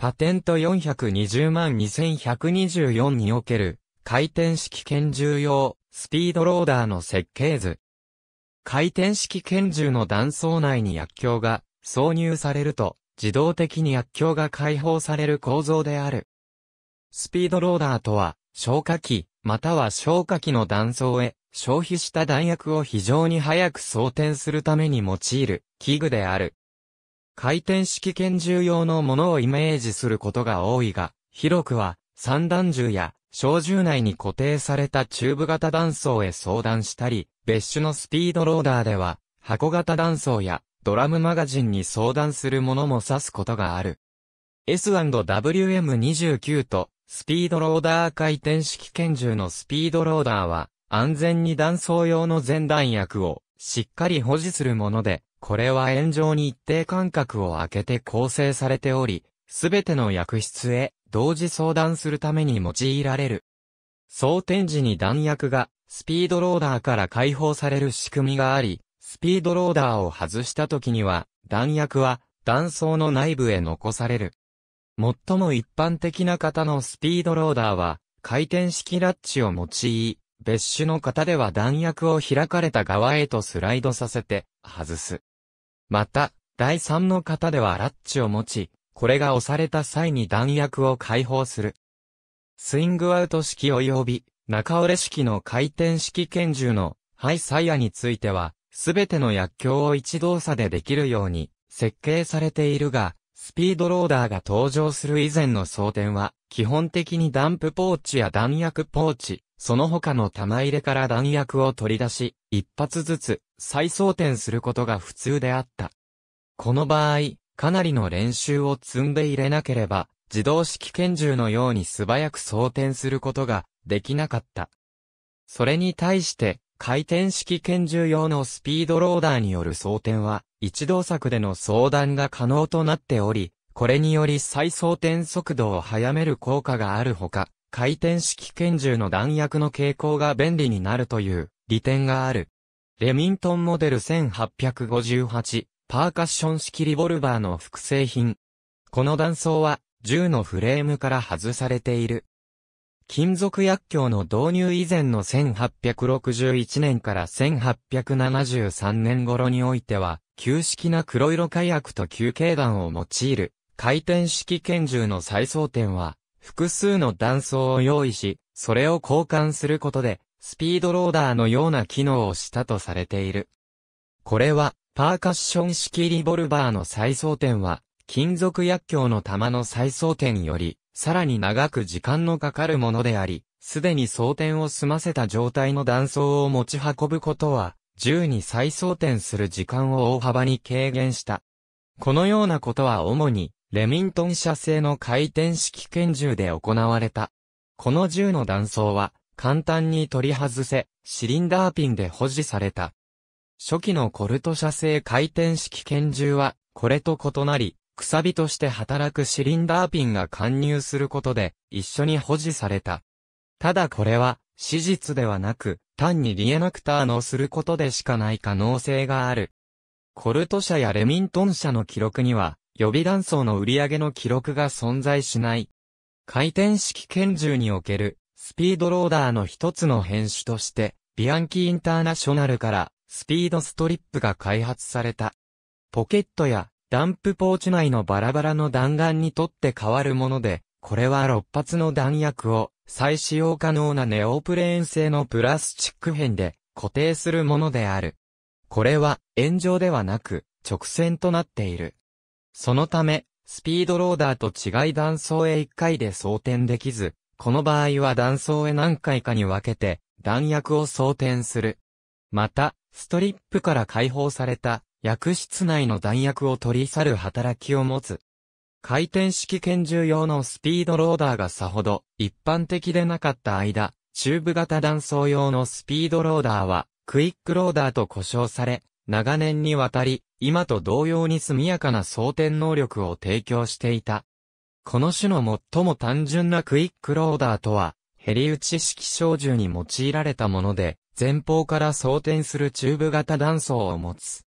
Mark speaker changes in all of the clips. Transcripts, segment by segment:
Speaker 1: パテント420万2124における回転式拳銃用スピードローダーの設計図。回転式拳銃の弾倉内に薬莢が挿入されると自動的に薬莢が解放される構造である。スピードローダーとは消火器または消火器の弾倉へ消費した弾薬を非常に早く装填するために用いる器具である。回転式拳銃用のものをイメージすることが多いが、広くは、散弾銃や、小銃内に固定されたチューブ型弾倉へ相談したり、別種のスピードローダーでは、箱型弾倉や、ドラムマガジンに相談するものも指すことがある。S&WM29 と、スピードローダー回転式拳銃のスピードローダーは、安全に弾倉用の前弾薬をしっかり保持するもので、これは円状に一定間隔を空けて構成されており、すべての薬室へ同時相談するために用いられる。装填時に弾薬がスピードローダーから解放される仕組みがあり、スピードローダーを外した時には弾薬は弾倉の内部へ残される。最も一般的な型のスピードローダーは回転式ラッチを用い、別種の型では弾薬を開かれた側へとスライドさせて外す。また、第3の型ではラッチを持ち、これが押された際に弾薬を解放する。スイングアウト式及び、中折れ式の回転式拳銃の、ハイサイヤについては、すべての薬莢を一動作でできるように、設計されているが、スピードローダーが登場する以前の装填は、基本的にダンプポーチや弾薬ポーチ、その他の玉入れから弾薬を取り出し、一発ずつ再装填することが普通であった。この場合、かなりの練習を積んで入れなければ、自動式拳銃のように素早く装填することができなかった。それに対して、回転式拳銃用のスピードローダーによる装填は、一動作での相談が可能となっており、これにより再装填速度を早める効果があるほか、回転式拳銃の弾薬の傾向が便利になるという利点がある。レミントンモデル1858パーカッション式リボルバーの複製品。この弾倉は銃のフレームから外されている。金属薬莢の導入以前の1861年から1873年頃においては、旧式な黒色火薬と球形弾を用いる、回転式拳銃の再装点は、複数の断層を用意し、それを交換することで、スピードローダーのような機能をしたとされている。これは、パーカッション式リボルバーの再装点は、金属薬莢の弾の再装点より、さらに長く時間のかかるものであり、すでに装填を済ませた状態の断層を持ち運ぶことは、銃に再装填する時間を大幅に軽減した。このようなことは主に、レミントン社製の回転式拳銃で行われた。この銃の弾倉は、簡単に取り外せ、シリンダーピンで保持された。初期のコルト社製回転式拳銃は、これと異なり、くさびとして働くシリンダーピンが貫入することで、一緒に保持された。ただこれは、史実ではなく、単にリエナクターのすることでしかない可能性がある。コルト社やレミントン社の記録には、予備弾倉の売り上げの記録が存在しない。回転式拳銃におけるスピードローダーの一つの変種として、ビアンキインターナショナルからスピードストリップが開発された。ポケットやダンプポーチ内のバラバラの弾丸にとって変わるもので、これは6発の弾薬を再使用可能なネオプレーン製のプラスチック片で固定するものである。これは炎上ではなく直線となっている。そのため、スピードローダーと違い断層へ1回で装填できず、この場合は断層へ何回かに分けて、弾薬を装填する。また、ストリップから解放された、薬室内の弾薬を取り去る働きを持つ。回転式拳銃用のスピードローダーがさほど一般的でなかった間、チューブ型断層用のスピードローダーは、クイックローダーと呼称され、長年にわたり、今と同様に速やかな装填能力を提供していた。この種の最も単純なクイックローダーとは、ヘリ打ち式小銃に用いられたもので、前方から装填するチューブ型弾倉を持つ。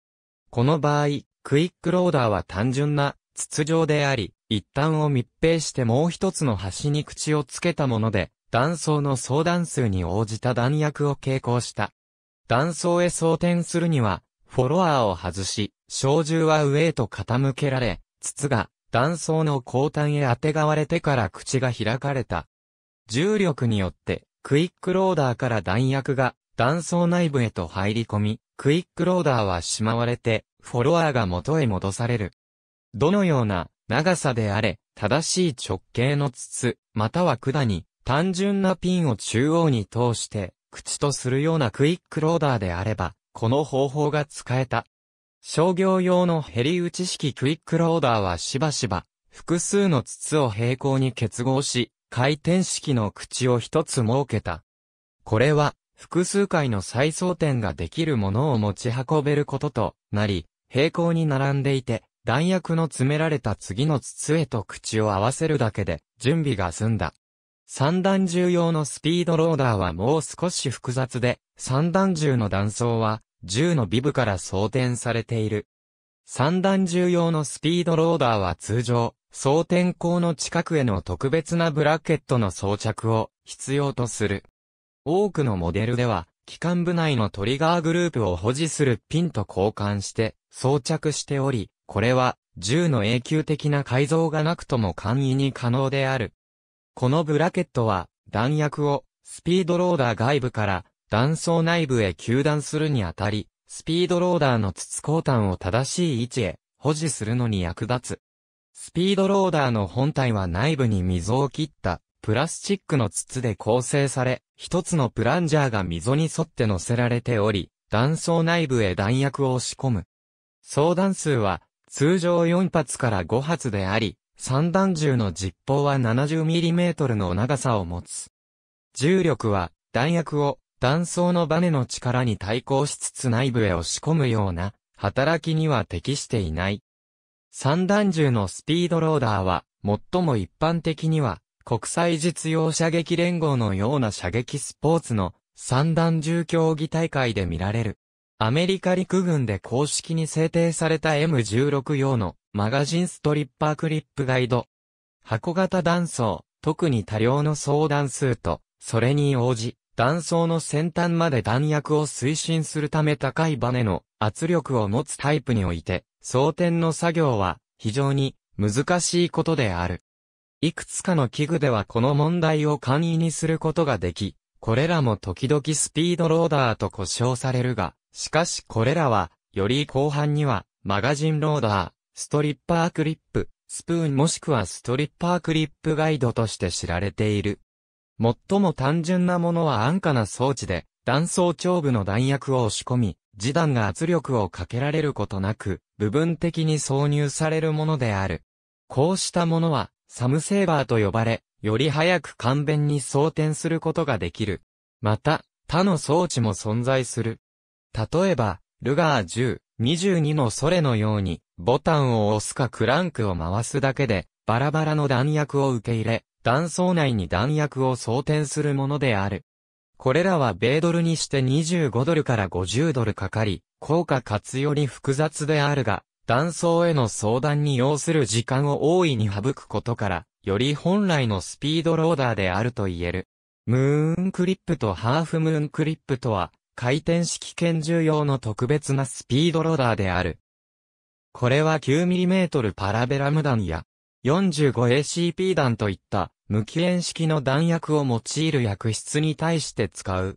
Speaker 1: この場合、クイックローダーは単純な筒状であり、一端を密閉してもう一つの端に口をつけたもので、弾倉の相談数に応じた弾薬を傾向した。弾倉へ装填するには、フォロワーを外し、小銃は上へと傾けられ、筒が断層の後端へ当てがわれてから口が開かれた。重力によって、クイックローダーから弾薬が断層内部へと入り込み、クイックローダーはしまわれて、フォロワーが元へ戻される。どのような長さであれ、正しい直径の筒、または管に、単純なピンを中央に通して、口とするようなクイックローダーであれば、この方法が使えた。商業用のヘリ打ち式クイックローダーはしばしば、複数の筒を平行に結合し、回転式の口を一つ設けた。これは、複数回の再装填ができるものを持ち運べることとなり、平行に並んでいて、弾薬の詰められた次の筒へと口を合わせるだけで、準備が済んだ。三段重用のスピードローダーはもう少し複雑で、三段重の断層は、銃のビブから装填されている。三段重用のスピードローダーは通常、装填口の近くへの特別なブラケットの装着を必要とする。多くのモデルでは、機関部内のトリガーグループを保持するピンと交換して装着しており、これは銃の永久的な改造がなくとも簡易に可能である。このブラケットは、弾薬を、スピードローダー外部から、弾倉内部へ球弾するにあたり、スピードローダーの筒交換を正しい位置へ、保持するのに役立つ。スピードローダーの本体は内部に溝を切った、プラスチックの筒で構成され、一つのプランジャーが溝に沿って乗せられており、弾倉内部へ弾薬を仕込む。相弾数は、通常4発から5発であり、三段銃の実砲は 70mm の長さを持つ。重力は弾薬を弾倉のバネの力に対抗しつつ内部へ押し込むような働きには適していない。三段銃のスピードローダーは最も一般的には国際実用射撃連合のような射撃スポーツの三段銃競技大会で見られる。アメリカ陸軍で公式に制定された M16 用のマガジンストリッパークリップガイド。箱型断層、特に多量の相談数と、それに応じ、断層の先端まで弾薬を推進するため高いバネの圧力を持つタイプにおいて、装填の作業は非常に難しいことである。いくつかの器具ではこの問題を簡易にすることができ、これらも時々スピードローダーと呼称されるが、しかしこれらは、より後半には、マガジンローダー、ストリッパークリップ、スプーンもしくはストリッパークリップガイドとして知られている。最も単純なものは安価な装置で、断層長部の弾薬を押し込み、示談が圧力をかけられることなく、部分的に挿入されるものである。こうしたものは、サムセーバーと呼ばれ、より早く簡便に装填することができる。また、他の装置も存在する。例えば、ルガー10、22のソレのように、ボタンを押すかクランクを回すだけで、バラバラの弾薬を受け入れ、弾倉内に弾薬を装填するものである。これらは米ドルにして25ドルから50ドルかかり、効果かつより複雑であるが、弾倉への相談に要する時間を大いに省くことから、より本来のスピードローダーであると言える。ムーンクリップとハーフムーンクリップとは、回転式拳銃用の特別なスピードローダーである。これは 9mm パラベラム弾や 45ACP 弾といった無機円式の弾薬を用いる薬室に対して使う。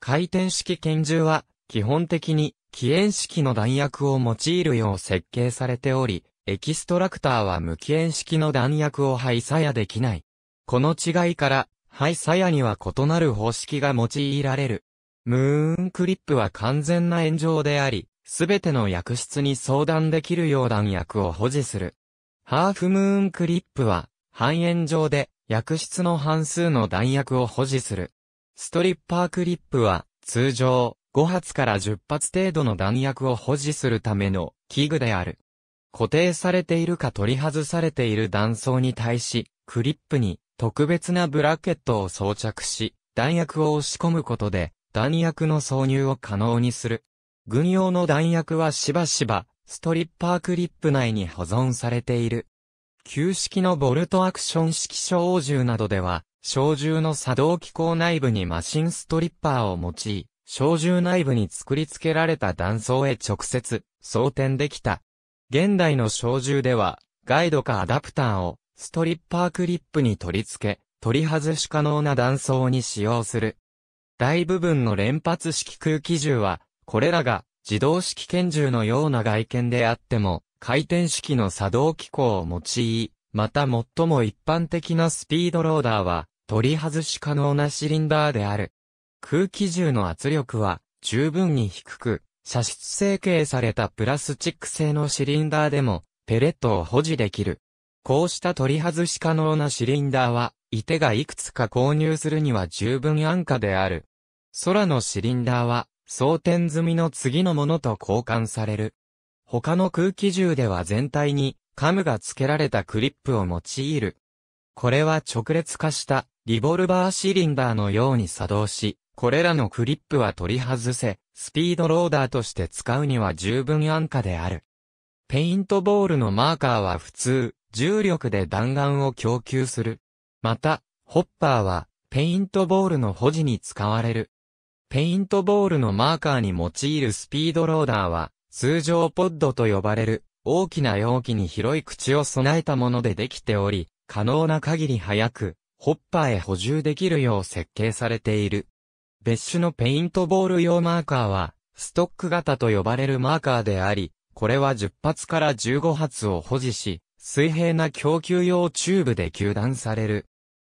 Speaker 1: 回転式拳銃は基本的に起円式の弾薬を用いるよう設計されており、エキストラクターは無機円式の弾薬を排さやできない。この違いから、排さやには異なる方式が用いられる。ムーンクリップは完全な炎上であり、すべての薬室に相談できるよう弾薬を保持する。ハーフムーンクリップは、半炎上で、薬室の半数の弾薬を保持する。ストリッパークリップは、通常、5発から10発程度の弾薬を保持するための器具である。固定されているか取り外されている弾倉に対し、クリップに特別なブラケットを装着し、弾薬を押し込むことで、弾薬の挿入を可能にする。軍用の弾薬はしばしば、ストリッパークリップ内に保存されている。旧式のボルトアクション式小銃などでは、小銃の作動機構内部にマシンストリッパーを用い、小銃内部に作り付けられた弾倉へ直接、装填できた。現代の小銃では、ガイドかアダプターを、ストリッパークリップに取り付け、取り外し可能な弾倉に使用する。大部分の連発式空気銃は、これらが自動式拳銃のような外見であっても、回転式の作動機構を用い、また最も一般的なスピードローダーは、取り外し可能なシリンダーである。空気銃の圧力は、十分に低く、射出成形されたプラスチック製のシリンダーでも、ペレットを保持できる。こうした取り外し可能なシリンダーは、いてがいくつか購入するには十分安価である。空のシリンダーは、装填済みの次のものと交換される。他の空気銃では全体に、カムが付けられたクリップを用いる。これは直列化したリボルバーシリンダーのように作動し、これらのクリップは取り外せ、スピードローダーとして使うには十分安価である。ペイントボールのマーカーは普通、重力で弾丸を供給する。また、ホッパーは、ペイントボールの保持に使われる。ペイントボールのマーカーに用いるスピードローダーは、通常ポッドと呼ばれる、大きな容器に広い口を備えたものでできており、可能な限り早く、ホッパーへ補充できるよう設計されている。別種のペイントボール用マーカーは、ストック型と呼ばれるマーカーであり、これは10発から15発を保持し、水平な供給用チューブで球団される。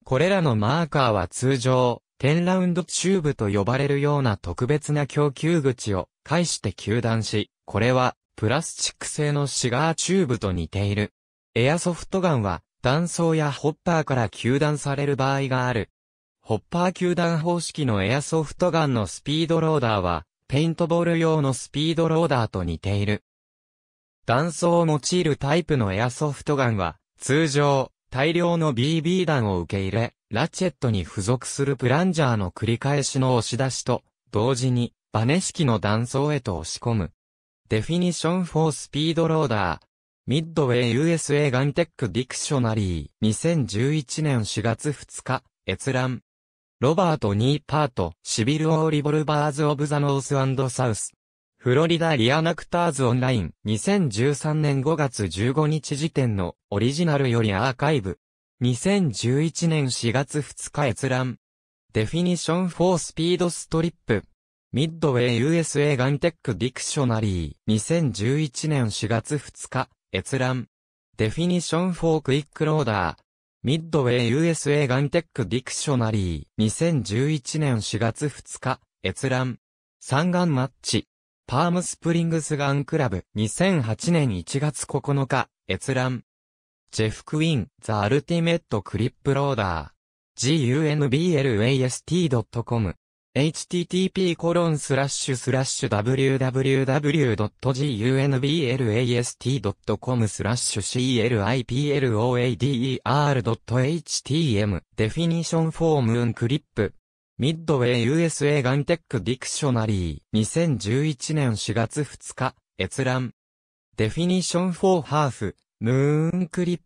Speaker 1: これらのマーカーは通常、10ラウンドチューブと呼ばれるような特別な供給口を介して球団し、これはプラスチック製のシガーチューブと似ている。エアソフトガンは断層やホッパーから球団される場合がある。ホッパー球団方式のエアソフトガンのスピードローダーは、ペイントボール用のスピードローダーと似ている。弾倉を用いるタイプのエアソフトガンは、通常、大量の BB 弾を受け入れ、ラチェットに付属するプランジャーの繰り返しの押し出しと、同時に、バネ式の弾倉へと押し込む。デフィニション4スピードローダー。ミッドウェイ USA ガンテックディクショナリー。2011年4月2日、閲覧。ロバート・ニーパート、シビル・オー・リボルバーズ・オブ・ザ・ノース・サウス。フロリダリアナクターズオンライン2013年5月15日時点のオリジナルよりアーカイブ2011年4月2日閲覧デフィニションフォースピードストリップミッドウェイ USA ガンテックディクショナリー2011年4月2日閲覧デフィニションフォークイックローダーミッドウェイ USA ガンテックディクショナリー2011年4月2日閲覧三眼マッチパームスプリングスガンクラブ、2008年1月9日、閲覧。ジェフ・クイーン、ザ・アルティメット・クリップ・ローダー。gunblast.com http コロンスラッシュスラッシュ www.gunblast.com スラッシュ cliploader.htm デフィニションフォームウンクリップミッドウェイ USA ガンテックディクショナリー2011年4月2日閲覧 Definition for Half Moon Clip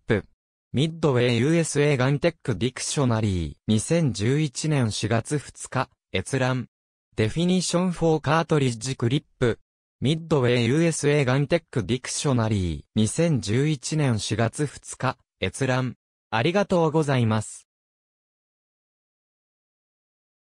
Speaker 1: ミッドウェイ USA ガンテックディクショナリー2011年4月2日閲覧 Definition for Cartridge Clip ミッドウェイ USA ガンテックディクショナリー2011年4月2日閲覧ありがとうございます。